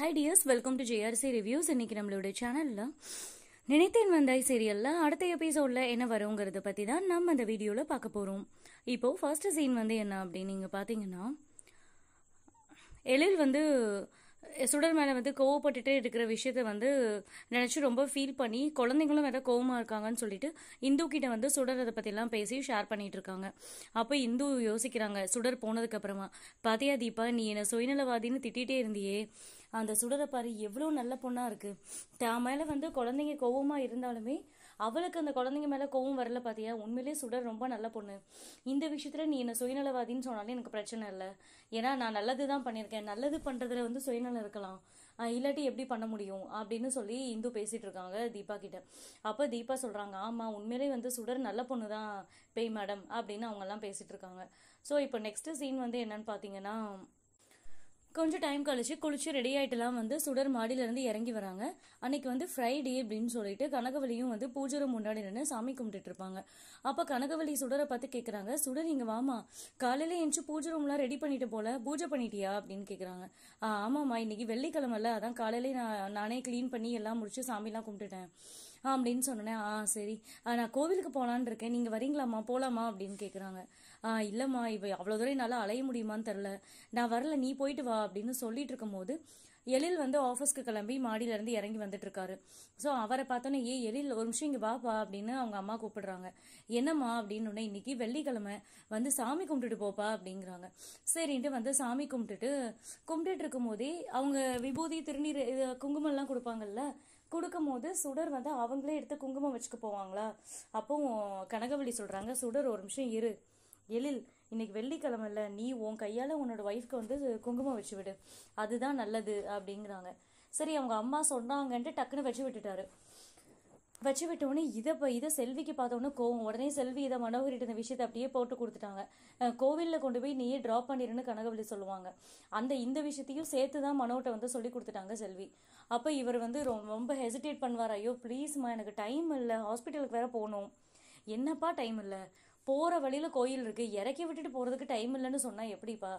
high dears welcome to JRC reviews இன்னைக்கு நம்மளுடைய சேனலில் நினைத்தேன் வந்தாய் சீரியலில் அடுத்த எபிசோடில் என்ன வருங்கிறத பற்றி தான் நம்ம அந்த வீடியோவில் பார்க்க போகிறோம் இப்போது ஃபர்ஸ்ட் சீன் வந்து என்ன அப்படின்னு நீங்கள் பார்த்தீங்கன்னா எழில் வந்து சுடர் மேலே வந்து கோவப்பட்டுட்டே இருக்கிற விஷயத்த வந்து நினச்சி ரொம்ப ஃபீல் பண்ணி குழந்தைங்களும் வேற கோவமாக இருக்காங்கன்னு சொல்லிட்டு இந்து கிட்ட வந்து சுடர் அதை பற்றிலாம் பேசி ஷேர் பண்ணிட்டு இருக்காங்க அப்போ இந்து யோசிக்கிறாங்க சுடர் போனதுக்கப்புறமா பாத்தியா தீபா நீ என்னை சுயநலவாதின்னு திட்டிகிட்டே இருந்தியே அந்த சுடரை பாரு எவ்வளோ நல்ல பொண்ணாக இருக்குது தான் மேலே வந்து குழந்தைங்க கோவமாக இருந்தாலுமே அவளுக்கு அந்த குழந்தைங்க மேலே கோவம் வரல பார்த்தியா உண்மையிலே சுடர் ரொம்ப நல்ல பொண்ணு இந்த விஷயத்தில் நீ என்ன சுயநலவாதின்னு சொன்னாலே எனக்கு பிரச்சனை இல்லை ஏன்னா நான் நல்லது தான் பண்ணியிருக்கேன் நல்லது பண்ணுறதுல வந்து சுயநலம் இருக்கலாம் இல்லாட்டி எப்படி பண்ண முடியும் அப்படின்னு சொல்லி இந்து பேசிட்டு இருக்காங்க தீபா கிட்ட அப்போ தீபா சொல்கிறாங்க ஆமாம் உண்மையிலே வந்து சுடர் நல்ல பொண்ணு தான் பேய் மேடம் அப்படின்னு அவங்கெல்லாம் பேசிட்டு இருக்காங்க ஸோ இப்போ நெக்ஸ்ட்டு சீன் வந்து என்னன்னு பார்த்தீங்கன்னா கொஞ்சம் டைம் கழிச்சு குளிச்சு ரெடி ஆகிட்டுலாம் வந்து சுடர் மாடியிலேருந்து இறங்கி வராங்க அன்னைக்கு வந்து ஃப்ரைடே அப்படின்னு சொல்லிட்டு கனகவலியும் வந்து பூஜை முன்னாடி நின்று சாமி கும்பிட்டுட்டு இருப்பாங்க அப்போ கனகவலி சுடரை பார்த்து கேட்குறாங்க சுடர் இங்கே வாமா காலையில் எழுந்துச்சு பூஜை ரூம்லாம் ரெடி பண்ணிட்டு போல பூஜை பண்ணிட்டியா அப்படின்னு கேட்குறாங்க ஆமாம்மா இன்னைக்கு வெள்ளிக்கிழமைல அதான் காலையிலேயே நான் நானே க்ளீன் பண்ணி எல்லாம் முடிச்சு சாமிலாம் கும்பிட்டுட்டேன் அப்படின்னு சொன்னோன்னே ஆ சரி நான் கோவிலுக்கு போகலான்னு இருக்கேன் நீங்கள் வரீங்களாம்மா போகலாமா அப்படின்னு கேட்குறாங்க இல்லைம்மா இவ அவ்வளோ தூரம் என்னால் அலைய முடியுமான்னு தெரில நான் வரல நீ போயிட்டு வா அப்படின்னு சொல்லிட்டு இருக்கும்போது எழில் வந்து ஆஃபீஸ்க்கு கிளம்பி மாடியிலேருந்து இறங்கி வந்துட்டு இருக்காரு ஸோ அவரை பார்த்தோன்னே ஏ எழில் ஒரு நிமிஷம் இங்கே வாப்பா அப்படின்னு அவங்க அம்மா கூப்பிடுறாங்க என்னம்மா அப்படின்னு இன்னைக்கு வெள்ளிக்கிழமை வந்து சாமி கும்பிட்டுட்டு போப்பா அப்படிங்கிறாங்க சரின்ட்டு வந்து சாமி கும்பிட்டுட்டு கும்பிட்டுட்டு இருக்கும் போதே அவங்க விபூதி திருநீர் குங்குமம்லாம் கொடுப்பாங்கல்ல கொடுக்கும் போது சுடர் வந்து அவங்களே எடுத்து குங்குமம் வச்சுக்க போவாங்களா அப்போ கனகவள்ளி சொல்கிறாங்க சுடர் ஒரு நிமிஷம் இரு எழில் இன்னைக்கு வெள்ளிக்கிழமை இல்லை நீ உன் கையால் உன்னோட ஒய்ஃப்க்கு வந்து குங்குமம் வச்சு விடு அதுதான் நல்லது அப்படிங்கிறாங்க சரி அவங்க அம்மா சொன்னாங்கன்ட்டு டக்குன்னு வச்சு விட்டுட்டாரு வச்சு விட்டோடனே இதை இதை செல்விக்கு பார்த்தோன்னே கோவம் உடனே செல்வி இதை மனோகரிட்ட இந்த விஷயத்தை அப்படியே போட்டு கொடுத்துட்டாங்க கோவிலில் கொண்டு போய் நீயே ட்ராப் பண்ணிடுன்னு கனகவள்ளி சொல்லுவாங்க அந்த இந்த விஷயத்தையும் சேர்த்து தான் மனோட்ட வந்து சொல்லி கொடுத்துட்டாங்க செல்வி அப்போ இவர் வந்து ரொம்ப ஹெசிடேட் பண்ணுவார் ஐயோ ப்ளீஸ்மா எனக்கு டைம் இல்லை ஹாஸ்பிட்டலுக்கு வேற போகணும் என்னப்பா டைம் இல்லை போகிற வழியில் கோயில் இருக்குது இறக்கி விட்டுட்டு போகிறதுக்கு டைம் இல்லைன்னு சொன்னால் எப்படிப்பா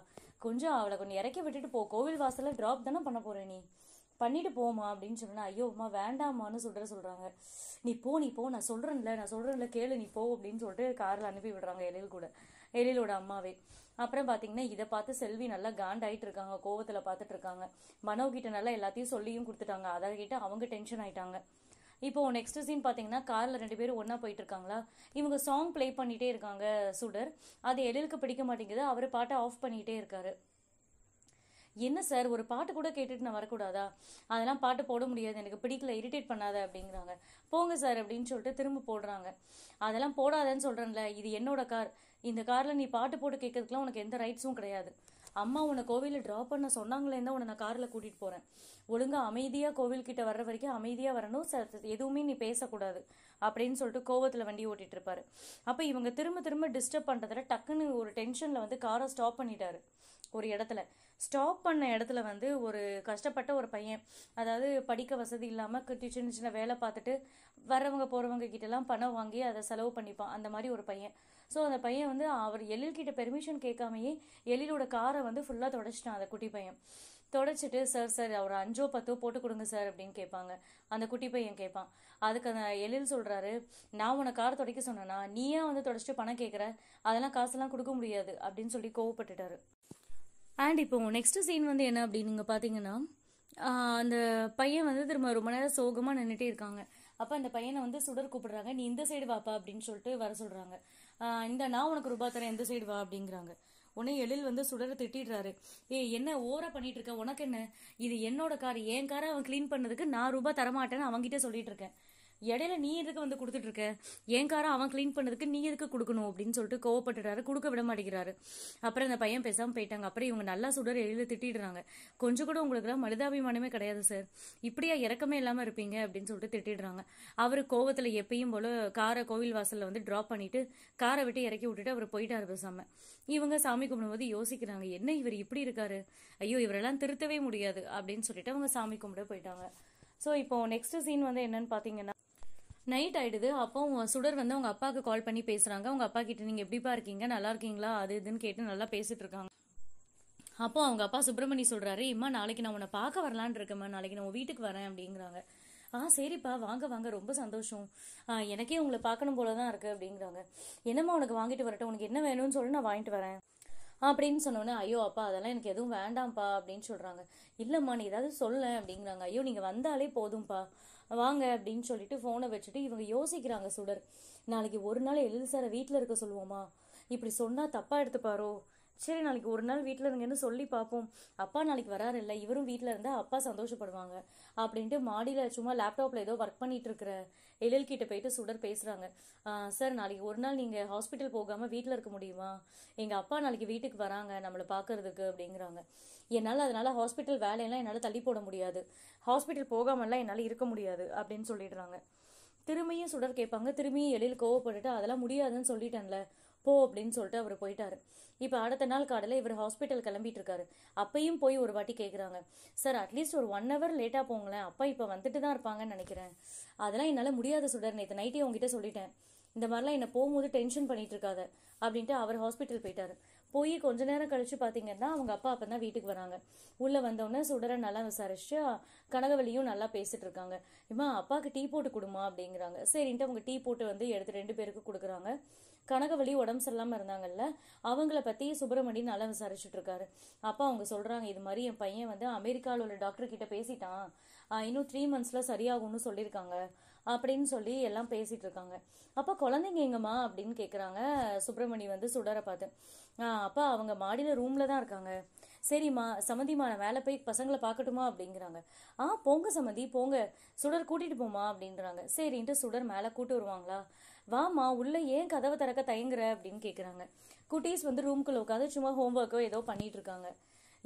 கொஞ்சம் அவளை கொஞ்சம் இறக்கி விட்டுட்டு போ கோவில் வாசலில் ட்ராப் தானே பண்ண போகிறேன் நீ பண்ணிட்டு போமா அப்படின்னு சொன்னா அம்மா வேண்டாமான்னு சொல்ற சொல்றாங்க நீ போ நீ போ நான் சொல்றேன்ல நான் சொல்றேன்ல கேளு நீ போ அப்படின்னு சொல்லிட்டு காரில் அனுப்பி விடுறாங்க எழில் கூட எழிலோட அம்மாவே அப்புறம் பார்த்தீங்கன்னா இதை பார்த்து செல்வி நல்லா காண்டாயிட்டு இருக்காங்க கோவத்தில் பார்த்துட்டு இருக்காங்க மனோ கிட்ட நல்லா எல்லாத்தையும் சொல்லியும் கொடுத்துட்டாங்க அதை கிட்ட அவங்க டென்ஷன் ஆயிட்டாங்க இப்போ நெக்ஸ்ட் சீன் பார்த்தீங்கன்னா காரில் ரெண்டு பேரும் ஒன்றா போயிட்டு இருக்காங்களா இவங்க சாங் ப்ளே பண்ணிகிட்டே இருக்காங்க சுடர் அது எழிலுக்கு பிடிக்க மாட்டேங்குது அவர் பாட்டை ஆஃப் பண்ணிகிட்டே இருக்காரு என்ன சார் ஒரு பாட்டு கூட கேட்டுட்டு நான் வரக்கூடாதா அதெல்லாம் பாட்டு போட முடியாது எனக்கு பிடிக்கல இரிட்டேட் பண்ணாத அப்படிங்கிறாங்க போங்க சார் அப்படின்னு சொல்லிட்டு திரும்ப போடுறாங்க அதெல்லாம் போடாதேன்னு சொல்கிறேன்ல இது என்னோட கார் இந்த காரில் நீ பாட்டு போட்டு கேட்கறதுக்குலாம் உனக்கு எந்த ரைட்ஸும் கிடையாது அம்மா உன்னை கோவிலில் ட்ராப் பண்ண சொன்னாங்களே தான் உன நான் காரில் கூட்டிகிட்டு போகிறேன் ஒழுங்காக அமைதியாக கோவில்கிட்ட வர்ற வரைக்கும் அமைதியாக வரணும் எதுவுமே நீ பேசக்கூடாது அப்படின்னு சொல்லிட்டு கோவத்தில் வண்டி ஓட்டிட்டு இருப்பாரு அப்போ இவங்க திரும்ப திரும்ப டிஸ்டர்ப் பண்ணுறதுல டக்குன்னு ஒரு டென்ஷனில் வந்து காரை ஸ்டாப் பண்ணிட்டாரு ஒரு இடத்துல ஸ்டாப் பண்ண இடத்துல வந்து ஒரு கஷ்டப்பட்ட ஒரு பையன் அதாவது படிக்க வசதி இல்லாமல் சின்ன சின்ன வேலை பார்த்துட்டு வரவங்க போகிறவங்க எல்லாம் பணம் வாங்கி அதை செலவு பண்ணிப்பான் அந்த மாதிரி ஒரு பையன் ஸோ அந்த பையன் வந்து அவர் எழில்கிட்ட பெர்மிஷன் கேட்காமையே எழிலோட காரை வந்து ஃபுல்லாக தொடச்சிட்டான் அந்த குட்டி பையன் தொடச்சிட்டு சார் சார் அவர் அஞ்சோ பத்தோ போட்டு கொடுங்க சார் அப்படின்னு கேட்பாங்க அந்த குட்டி பையன் கேட்பான் அதுக்கு அந்த எழில் சொல்கிறாரு நான் உன கார் துடைக்க சொன்னேன்னா நீயே வந்து தொடச்சிட்டு பணம் கேட்குற அதெல்லாம் காசெல்லாம் கொடுக்க முடியாது அப்படின்னு சொல்லி கோவப்பட்டுட்டாரு அண்ட் இப்போ நெக்ஸ்ட் சீன் வந்து என்ன அப்படின்னு நீங்கள் பார்த்தீங்கன்னா அந்த பையன் வந்து திரும்ப ரொம்ப நேரம் சோகமாக நின்றுட்டே இருக்காங்க அப்போ அந்த பையனை வந்து சுடர் கூப்பிடுறாங்க நீ இந்த சைடு வாப்பா அப்படின்னு சொல்லிட்டு வர சொல்கிறாங்க இந்த நான் உனக்கு ரூபா தரேன் இந்த சைடு வா அப்படிங்கிறாங்க உடனே எழில் வந்து சுடர திட்டிடுறாரு ஏ என்ன ஓர பண்ணிட்டு இருக்க உனக்கு என்ன இது என்னோட கார் என் காரை அவன் கிளீன் பண்ணதுக்கு நான் ரூபாய் தரமாட்டேன்னு அவங்ககிட்ட சொல்லிட்டு இருக்கேன் இடையில நீ எதுக்கு வந்து கொடுத்துட்டு இருக்க என் காரை அவன் கிளீன் பண்ணதுக்கு நீ எதுக்கு கொடுக்கணும் அப்படின்னு சொல்லிட்டு கோவப்பட்டுறாரு கொடுக்க விட மாட்டேங்கிறாரு அப்புறம் இந்த பையன் பேசாமல் போயிட்டாங்க அப்புறம் இவங்க நல்லா சுடர் எழுதி திட்டிடுறாங்க கொஞ்சம் கூட உங்களுக்குலாம் மனிதாபிமானமே கிடையாது சார் இப்படியா இறக்கமே இல்லாமல் இருப்பீங்க அப்படின்னு சொல்லிட்டு திட்டிடுறாங்க அவர் கோவத்தில் எப்பயும் போல காரை கோவில் வாசலில் வந்து ட்ராப் பண்ணிட்டு காரை விட்டு இறக்கி விட்டுட்டு அவர் போயிட்டாரு பேசாம இவங்க சாமி கும்பிடும்போது யோசிக்கிறாங்க என்ன இவர் இப்படி இருக்காரு ஐயோ இவரெல்லாம் திருத்தவே முடியாது அப்படின்னு சொல்லிட்டு அவங்க சாமி கும்பிட போயிட்டாங்க ஸோ இப்போ நெக்ஸ்ட் சீன் வந்து என்னன்னு பார்த்தீங்கன்னா நைட் ஆயிடுது அப்போ சுடர் வந்து அவங்க அப்பாவுக்கு கால் பண்ணி பேசுறாங்க அவங்க அப்பா கிட்ட நீங்க எப்படிப்பா இருக்கீங்க நல்லா இருக்கீங்களா அது இதுன்னு கேட்டு நல்லா பேசிட்டு இருக்காங்க அப்போ அவங்க அப்பா சுப்பிரமணி சொல்றாரு இம்மா நாளைக்கு நான் உன்னை பார்க்க வரலான் இருக்கேம்மா நாளைக்கு நான் வீட்டுக்கு வரேன் அப்படிங்கிறாங்க ஆ சரிப்பா வாங்க வாங்க ரொம்ப சந்தோஷம் எனக்கே உங்களை பார்க்கணும் போல தான் இருக்கு அப்படிங்கிறாங்க என்னம்மா உனக்கு வாங்கிட்டு வரட்டும் உனக்கு என்ன வேணும்னு சொல்லி நான் வாங்கிட்டு வரேன் அப்படின்னு சொன்னோன்னே ஐயோ அப்பா அதெல்லாம் எனக்கு எதுவும் வேண்டாம்ப்பா அப்படின்னு சொல்கிறாங்க இல்லைம்மா நீ ஏதாவது சொல்ல அப்படிங்கிறாங்க ஐயோ நீங்கள் வந்தாலே போதும்ப்பா வாங்க அப்படின்னு சொல்லிட்டு ஃபோனை வச்சுட்டு இவங்க யோசிக்கிறாங்க சுடர் நாளைக்கு ஒரு நாள் எழுது சாரை வீட்டில் இருக்க சொல்லுவோமா இப்படி சொன்னால் தப்பாக எடுத்துப்பாரோ சரி நாளைக்கு ஒரு நாள் வீட்டில் இருங்கன்னு சொல்லி பார்ப்போம் அப்பா நாளைக்கு வராரு இல்லை இவரும் வீட்டில் இருந்தால் அப்பா சந்தோஷப்படுவாங்க அப்படின்ட்டு மாடியில் சும்மா லேப்டாப்பில் ஏதோ ஒர்க் பண்ணிட்டு இருக்கிற எழில் கிட்ட போயிட்டு சுடர் பேசுகிறாங்க சார் நாளைக்கு ஒரு நாள் நீங்கள் ஹாஸ்பிட்டல் போகாமல் வீட்டில் இருக்க முடியுமா எங்கள் அப்பா நாளைக்கு வீட்டுக்கு வராங்க நம்மளை பார்க்கறதுக்கு அப்படிங்கிறாங்க என்னால் அதனால் ஹாஸ்பிட்டல் வேலையெல்லாம் என்னால் தள்ளி போட முடியாது ஹாஸ்பிட்டல் போகாமல்லாம் என்னால் இருக்க முடியாது அப்படின்னு சொல்லிடுறாங்க திரும்பியும் சுடர் கேட்பாங்க திரும்பியும் எழில் கோவப்பட்டுட்டு அதெல்லாம் முடியாதுன்னு சொல்லிட்டேன்ல போ அப்படின்னு சொல்லிட்டு அவர் போயிட்டாரு இப்போ அடுத்த நாள் காலையில் இவர் ஹாஸ்பிட்டல் கிளம்பிட்டு இருக்காரு அப்பையும் போய் ஒரு வாட்டி கேட்குறாங்க சார் அட்லீஸ்ட் ஒரு ஒன் ஹவர் லேட்டாக போங்களேன் அப்பா இப்போ வந்துட்டு தான் இருப்பாங்கன்னு நினைக்கிறேன் அதெல்லாம் என்னால் முடியாத சுடர் நேற்று நைட்டே உங்ககிட்ட சொல்லிட்டேன் இந்த மாதிரிலாம் என்னை போகும்போது டென்ஷன் பண்ணிட்டு இருக்காத அப்படின்ட்டு அவர் ஹாஸ்பிட்டல் போயிட்டாரு போய் கொஞ்ச நேரம் கழிச்சு பார்த்தீங்கன்னா அவங்க அப்பா அப்போ தான் வீட்டுக்கு வராங்க உள்ளே வந்தோடனே சுடரை நல்லா விசாரிச்சு கனகவலியும் நல்லா பேசிட்டு இருக்காங்க இம்மா அப்பாவுக்கு டீ போட்டு கொடுமா அப்படிங்கிறாங்க சரின்ட்டு அவங்க டீ போட்டு வந்து எடுத்து ரெண்டு பேருக்கு கொடுக்குறாங்க கனகவழி உடம்பு சரியில்லாமல் இருந்தாங்கல்ல அவங்கள பற்றி சுப்பிரமணியன் நல்லா விசாரிச்சுட்டு இருக்காரு அப்போ அவங்க சொல்கிறாங்க இது மாதிரி என் பையன் வந்து அமெரிக்காவில் உள்ள டாக்டர் கிட்ட பேசிட்டான் இன்னும் த்ரீ மந்த்ஸில் சரியாகும்னு சொல்லியிருக்காங்க அப்படின்னு சொல்லி எல்லாம் பேசிட்டு இருக்காங்க அப்போ குழந்தைங்க எங்கம்மா அப்படின்னு கேட்குறாங்க சுப்பிரமணி வந்து சுடரை பார்த்து அப்பா அவங்க மாடியில் ரூமில் தான் இருக்காங்க சரிம்மா சமந்திமான வேலை போய் பசங்களை பார்க்கட்டுமா அப்படிங்கிறாங்க ஆ போங்க சமந்தி போங்க சுடர் கூட்டிகிட்டு போமா அப்படின்றாங்க சரின்ட்டு சுடர் மேலே கூட்டு வருவாங்களா வாமா உள்ள ஏன் கதவை திறக்க தயங்குற அப்படின்னு கேட்குறாங்க குட்டீஸ் வந்து ரூம்குள்ள உட்காந்து சும்மா ஹோம்ஒர்க்கோ ஏதோ பண்ணிட்டு இருக்காங்க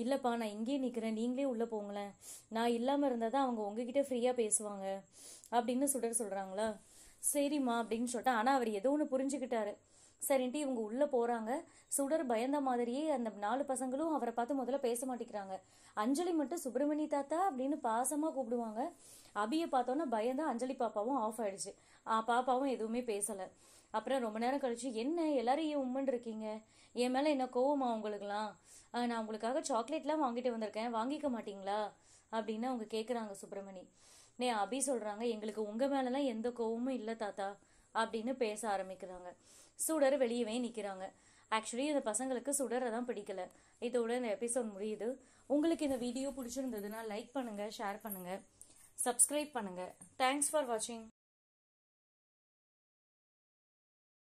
இல்லைப்பா நான் இங்கேயே நிற்கிறேன் நீங்களே உள்ளே போங்களேன் நான் இல்லாமல் இருந்தால் தான் அவங்க உங்ககிட்ட ஃப்ரீயாக பேசுவாங்க அப்படின்னு சுடர் சொல்கிறாங்களா சரிம்மா அப்படின்னு சொல்லிட்டு ஆனால் அவர் ஏதோ ஒன்று புரிஞ்சுக்கிட்டாரு சரின்ட்டு இவங்க உள்ளே போகிறாங்க சுடர் பயந்த மாதிரியே அந்த நாலு பசங்களும் அவரை பார்த்து முதல்ல பேச மாட்டேங்கிறாங்க அஞ்சலி மட்டும் சுப்பிரமணி தாத்தா அப்படின்னு பாசமாக கூப்பிடுவாங்க அபியை பார்த்தோன்னா பயந்தா அஞ்சலி பாப்பாவும் ஆஃப் ஆயிடுச்சு பாப்பாவும் எதுவுமே பேசலை அப்புறம் ரொம்ப நேரம் கழிச்சு என்ன எல்லாரும் ஏன் உம்மன் இருக்கீங்க என் மேலே என்ன கோவமா உங்களுக்குலாம் நான் உங்களுக்காக சாக்லேட்லாம் வாங்கிட்டு வந்திருக்கேன் வாங்கிக்க மாட்டீங்களா அப்படின்னு அவங்க கேட்குறாங்க சுப்பிரமணி நே அபி சொல்கிறாங்க எங்களுக்கு உங்கள் மேலெலாம் எந்த கோவமும் இல்லை தாத்தா அப்படின்னு பேச ஆரம்பிக்கிறாங்க சுடர் வெளியவே நிற்கிறாங்க ஆக்சுவலி இந்த பசங்களுக்கு சுடரை தான் பிடிக்கல இதோட இந்த எபிசோட் முடியுது உங்களுக்கு இந்த வீடியோ பிடிச்சிருந்ததுன்னா லைக் பண்ணுங்கள் ஷேர் பண்ணுங்கள் சப்ஸ்கிரைப் பண்ணுங்கள் தேங்க்ஸ் ஃபார் வாட்சிங்